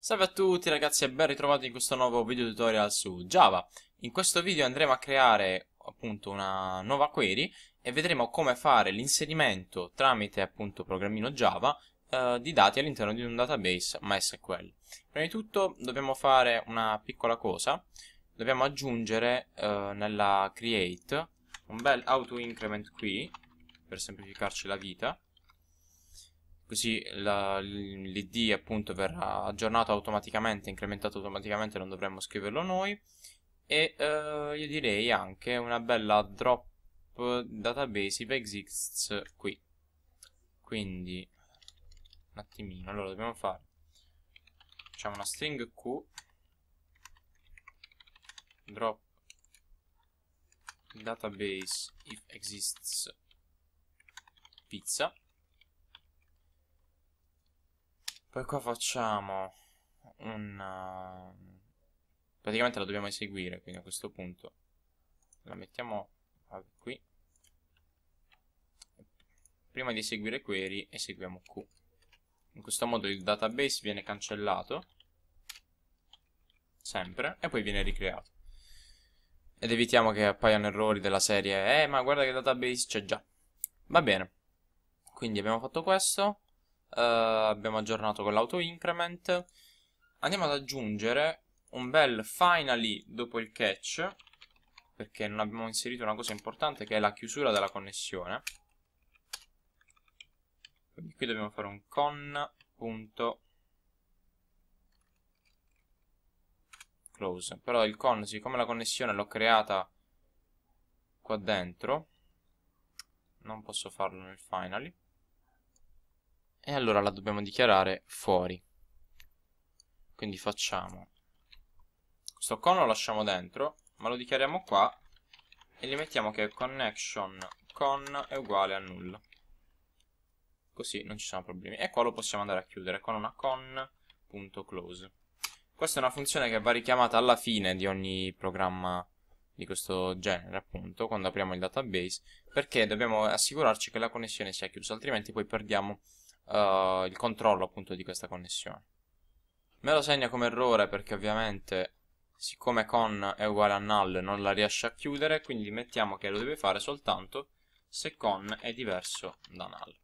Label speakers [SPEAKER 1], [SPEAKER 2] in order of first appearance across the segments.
[SPEAKER 1] Salve a tutti ragazzi e ben ritrovati in questo nuovo video tutorial su Java. In questo video andremo a creare appunto una nuova query e vedremo come fare l'inserimento tramite appunto programmino Java eh, di dati all'interno di un database MySQL. Prima di tutto dobbiamo fare una piccola cosa, dobbiamo aggiungere eh, nella create un bel auto increment qui per semplificarci la vita così la, l'id appunto verrà aggiornato automaticamente, incrementato automaticamente, non dovremmo scriverlo noi e eh, io direi anche una bella drop database if exists qui quindi un attimino, allora dobbiamo fare facciamo una string q drop database if exists pizza poi qua facciamo un... Eh, praticamente la dobbiamo eseguire, quindi a questo punto la mettiamo qui. Prima di eseguire query, eseguiamo Q. In questo modo il database viene cancellato, sempre, e poi viene ricreato. Ed evitiamo che appaiano errori della serie, eh ma guarda che database c'è già. Va bene. Quindi abbiamo fatto questo uh, abbiamo aggiornato con l'auto increment, andiamo ad aggiungere un bel finally dopo il catch, perché non abbiamo inserito una cosa importante che è la chiusura della connessione. Quindi qui dobbiamo fare un con.close. Però il con, siccome la connessione l'ho creata qua dentro, non posso farlo nel finally e allora la dobbiamo dichiarare fuori quindi facciamo questo con lo lasciamo dentro ma lo dichiariamo qua e gli mettiamo che connection con è uguale a null così non ci sono problemi e qua lo possiamo andare a chiudere con una con.close questa è una funzione che va richiamata alla fine di ogni programma di questo genere appunto quando apriamo il database perché dobbiamo assicurarci che la connessione sia chiusa altrimenti poi perdiamo uh, il controllo appunto di questa connessione. Me lo segna come errore perché ovviamente siccome con è uguale a null non la riesce a chiudere, quindi mettiamo che lo deve fare soltanto se con è diverso da null.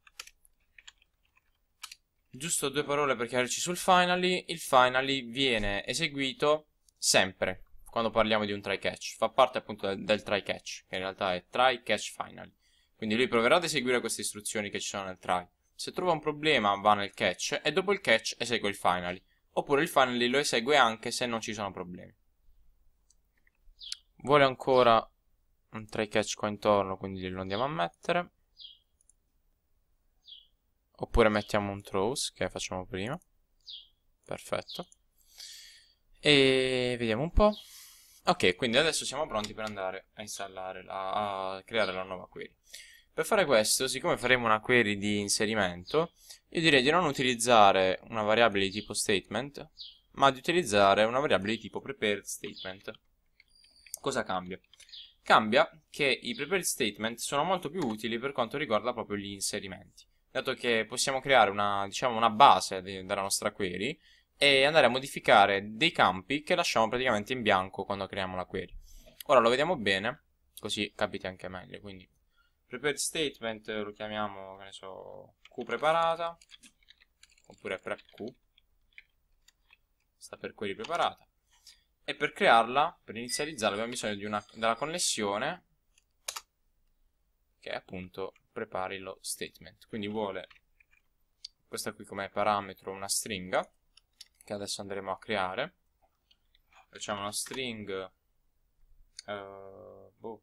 [SPEAKER 1] Giusto due parole per chiarirci sul finally, il finally viene eseguito sempre quando parliamo di un try catch, fa parte appunto del, del try catch, che in realtà è try catch finally. Quindi lui proverà ad eseguire queste istruzioni che ci sono nel try, se trova un problema va nel catch e dopo il catch esegue il finally, oppure il finally lo esegue anche se non ci sono problemi. Vuole ancora un try catch qua intorno, quindi lo andiamo a mettere. Oppure mettiamo un throws, che facciamo prima. Perfetto. E vediamo un po'. Ok, quindi adesso siamo pronti per andare a installare, la, a creare la nuova query. Per fare questo, siccome faremo una query di inserimento, io direi di non utilizzare una variabile di tipo statement, ma di utilizzare una variabile di tipo prepared statement. Cosa cambia? Cambia che i prepared statement sono molto più utili per quanto riguarda proprio gli inserimenti, dato che possiamo creare una, diciamo, una base della nostra query e andare a modificare dei campi che lasciamo praticamente in bianco quando creiamo la query. Ora lo vediamo bene, così capite anche meglio, quindi Prepared statement lo chiamiamo, che ne so, Q preparata, oppure prep Q, sta per query preparata. E per crearla, per inizializzarla, abbiamo bisogno una, della connessione, che è appunto prepari lo statement. Quindi vuole questa qui come parametro una stringa, che adesso andremo a creare. Facciamo una string... Uh, boh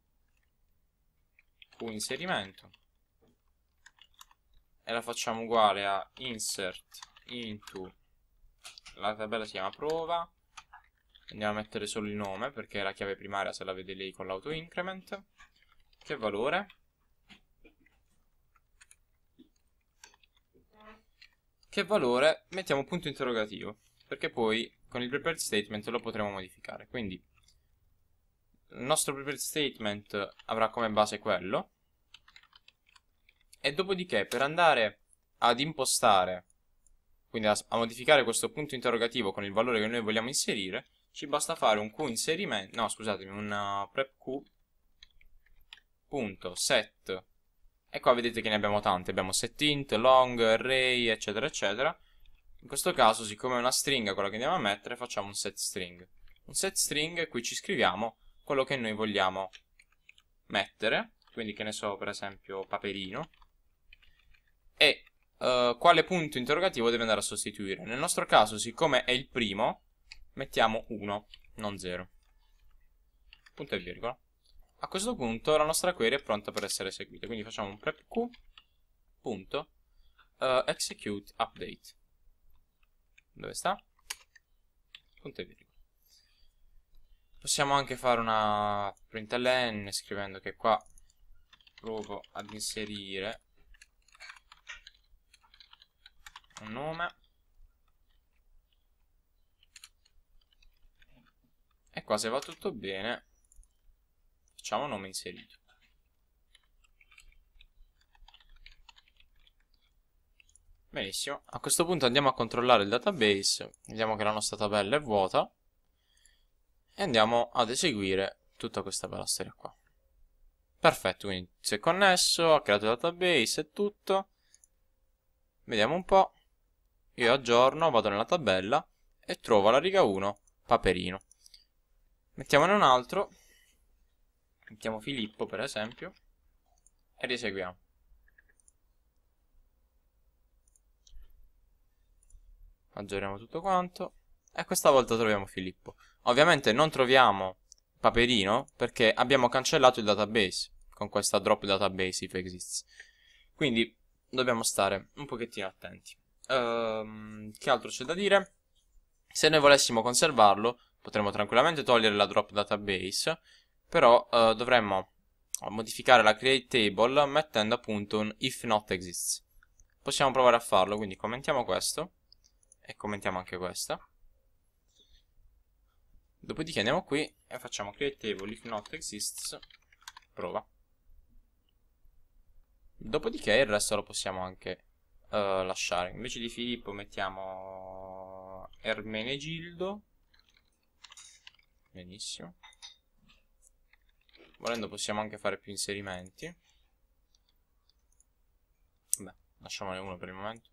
[SPEAKER 1] inserimento e la facciamo uguale a insert into la tabella si chiama prova andiamo a mettere solo il nome perché la chiave primaria se la vede lei con l'auto increment che valore che valore mettiamo punto interrogativo perché poi con il prepared statement lo potremo modificare quindi il nostro private statement avrà come base quello e dopodiché per andare ad impostare quindi a, a, modificare questo punto interrogativo con il valore che noi vogliamo inserire ci basta fare un q inserimento no scusatemi un uh, prep q punto set e qua vedete che ne abbiamo tante abbiamo set int long array eccetera eccetera in questo caso siccome è una stringa quella che andiamo a mettere facciamo un set string un set string qui ci scriviamo quello che noi vogliamo mettere, quindi che ne so per esempio Paperino, e uh, quale punto interrogativo deve andare a sostituire. Nel nostro caso, siccome è il primo, mettiamo 1, non 0. Punto e virgola. A questo punto la nostra query è pronta per essere eseguita, quindi facciamo un prepq. Punto, uh, execute update. Dove sta? Punto e virgola. Possiamo anche fare una println scrivendo che qua provo ad inserire un nome e qua se va tutto bene facciamo nome inserito benissimo a questo punto andiamo a controllare il database vediamo che la nostra tabella è vuota e andiamo ad eseguire tutta questa bella storia qua. Perfetto, quindi si è connesso, ha creato il database e tutto. Vediamo un po'. Io aggiorno, vado nella tabella e trovo la riga 1 Paperino. Mettiamone un altro. Mettiamo Filippo per esempio. E riseguiamo. Aggiorniamo tutto quanto. E questa volta troviamo Filippo. Ovviamente non troviamo Paperino perché abbiamo cancellato il database con questa drop database if exists. Quindi dobbiamo stare un pochettino attenti. Ehm, che altro c'è da dire? Se noi volessimo conservarlo potremmo tranquillamente togliere la drop database, però eh, dovremmo modificare la create table mettendo appunto un if not exists. Possiamo provare a farlo, quindi commentiamo questo e commentiamo anche questa. Dopodiché andiamo qui e facciamo create table if not exists, prova. Dopodiché il resto lo possiamo anche uh, lasciare. Invece di Filippo mettiamo Ermenegildo. Benissimo. Volendo possiamo anche fare più inserimenti. Beh, lasciamone uno per il momento.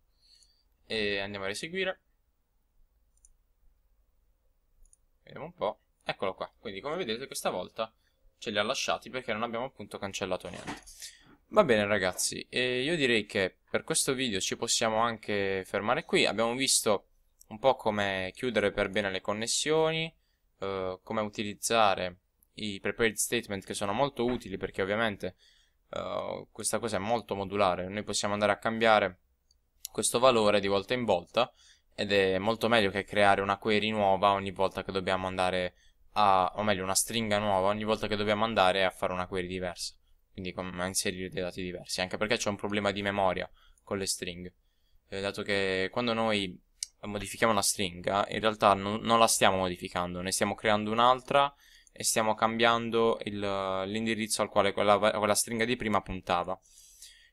[SPEAKER 1] E andiamo a eseguire. Vediamo un po'. Eccolo qua. Quindi come vedete questa volta ce li ha lasciati perché non abbiamo appunto cancellato niente. Va bene ragazzi, e io direi che per questo video ci possiamo anche fermare qui. Abbiamo visto un po' come chiudere per bene le connessioni, eh, come utilizzare i prepared statement che sono molto utili perché ovviamente eh, questa cosa è molto modulare. Noi possiamo andare a cambiare questo valore di volta in volta ed è molto meglio che creare una query nuova ogni volta che dobbiamo andare a, o meglio una stringa nuova ogni volta che dobbiamo andare a fare una query diversa, quindi a inserire dei dati diversi, anche perché c'è un problema di memoria con le stringhe, eh, dato che quando noi modifichiamo una stringa in realtà non, non la stiamo modificando, ne stiamo creando un'altra e stiamo cambiando l'indirizzo al quale quella, quella stringa di prima puntava.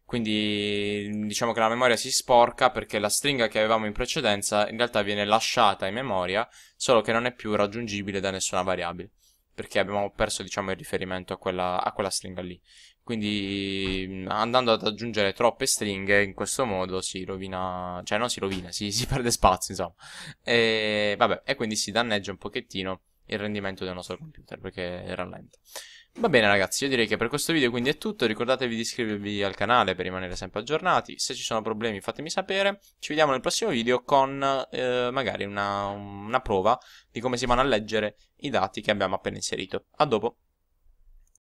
[SPEAKER 1] Quindi diciamo che la memoria si sporca perché la stringa che avevamo in precedenza in realtà viene lasciata in memoria, solo che non è più raggiungibile da nessuna variabile, perché abbiamo perso diciamo, il riferimento a quella, a quella stringa lì. Quindi andando ad aggiungere troppe stringhe in questo modo si rovina, cioè non si rovina, si, si perde spazio insomma. E, vabbè, e quindi si danneggia un pochettino il rendimento del nostro computer perché rallenta. Va bene ragazzi, io direi che per questo video quindi è tutto, ricordatevi di iscrivervi al canale per rimanere sempre aggiornati, se ci sono problemi fatemi sapere, ci vediamo nel prossimo video con eh, magari una, una prova di come si vanno a leggere i dati che abbiamo appena inserito. A dopo!